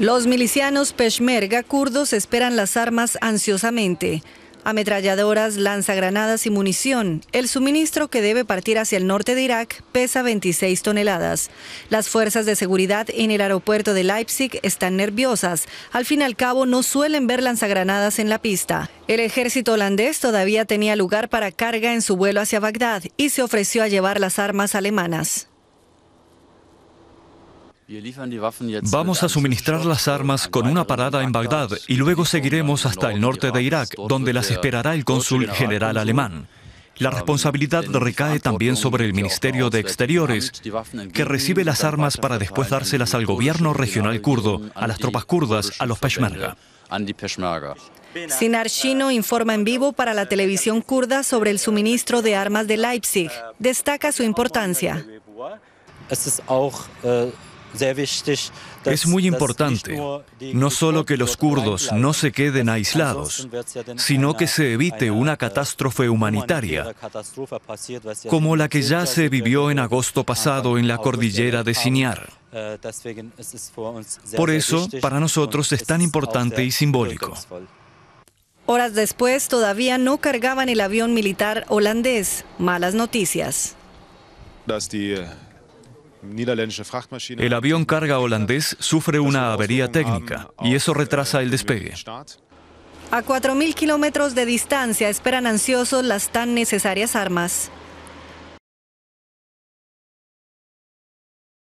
Los milicianos peshmerga kurdos esperan las armas ansiosamente. Ametralladoras, lanzagranadas y munición. El suministro que debe partir hacia el norte de Irak pesa 26 toneladas. Las fuerzas de seguridad en el aeropuerto de Leipzig están nerviosas. Al fin y al cabo no suelen ver lanzagranadas en la pista. El ejército holandés todavía tenía lugar para carga en su vuelo hacia Bagdad y se ofreció a llevar las armas alemanas. Vamos a suministrar las armas con una parada en Bagdad y luego seguiremos hasta el norte de Irak, donde las esperará el cónsul general alemán. La responsabilidad recae también sobre el Ministerio de Exteriores, que recibe las armas para después dárselas al gobierno regional kurdo, a las tropas kurdas, a los peshmerga. Sinar Shino informa en vivo para la televisión kurda sobre el suministro de armas de Leipzig. Destaca su importancia. Eh, es muy importante no solo que los kurdos no se queden aislados, sino que se evite una catástrofe humanitaria como la que ya se vivió en agosto pasado en la cordillera de Siniar. Por eso, para nosotros es tan importante y simbólico. Horas después, todavía no cargaban el avión militar holandés. Malas noticias. El avión carga holandés sufre una avería técnica y eso äh, retrasa el despegue. A 4.000 kilómetros de distancia esperan ansiosos las tan necesarias armas.